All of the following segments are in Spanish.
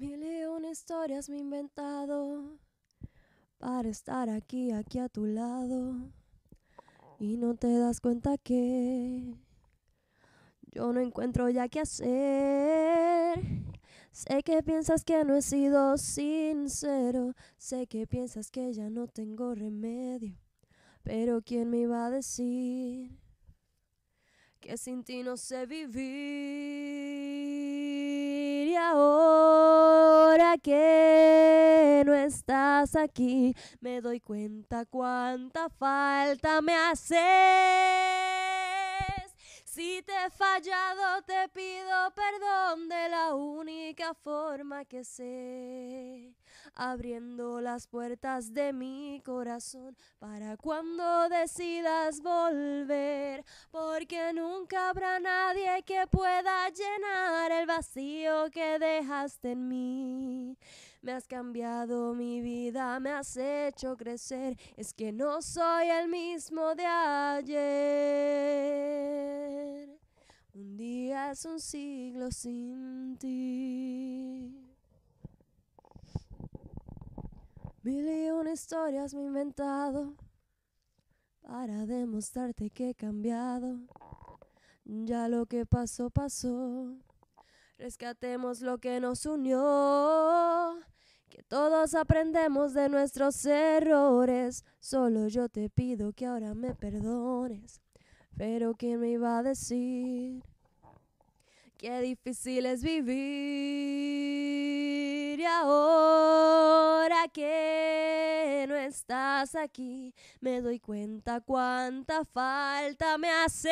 Mil y una historias me inventado para estar aquí, aquí a tu lado. Y no te das cuenta que yo no encuentro ya qué hacer. Sé que piensas que no he sido sincero, sé que piensas que ya no tengo remedio, pero ¿quién me iba a decir que sin ti no sé vivir? Y ahora que no estás aquí, me doy cuenta cuánta falta me hace. Si te he fallado, te pido perdón de la única forma que sé, abriendo las puertas de mi corazón para cuando decidas volver, porque nunca habrá nadie que pueda llenar el vacío que dejaste en mí. Me has cambiado mi vida, me has hecho crecer. Es que no soy el mismo de ayer. Un día es un siglo sin ti. Mil y una historias me he inventado para demostrarte que he cambiado. Ya lo que pasó, pasó. Rescatemos lo que nos unió, que todos aprendemos de nuestros errores. Solo yo te pido que ahora me perdones. Pero ¿quién me iba a decir? Qué difícil es vivir y ahora que no estás aquí me doy cuenta cuánta falta me hace.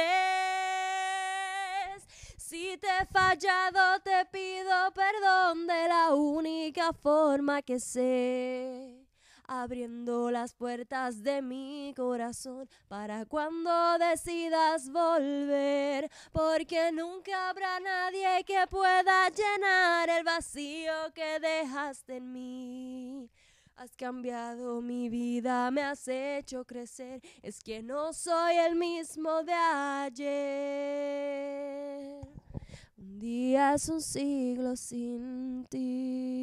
Si te he fallado, te pido perdón de la única forma que sé. Abriendo las puertas de mi corazón para cuando decidas volver, porque nunca habrá nadie que pueda llenar el vacío que dejaste en mí. Has cambiado mi vida, me has hecho crecer, es que no soy el mismo de ayer hace un siglo sin ti.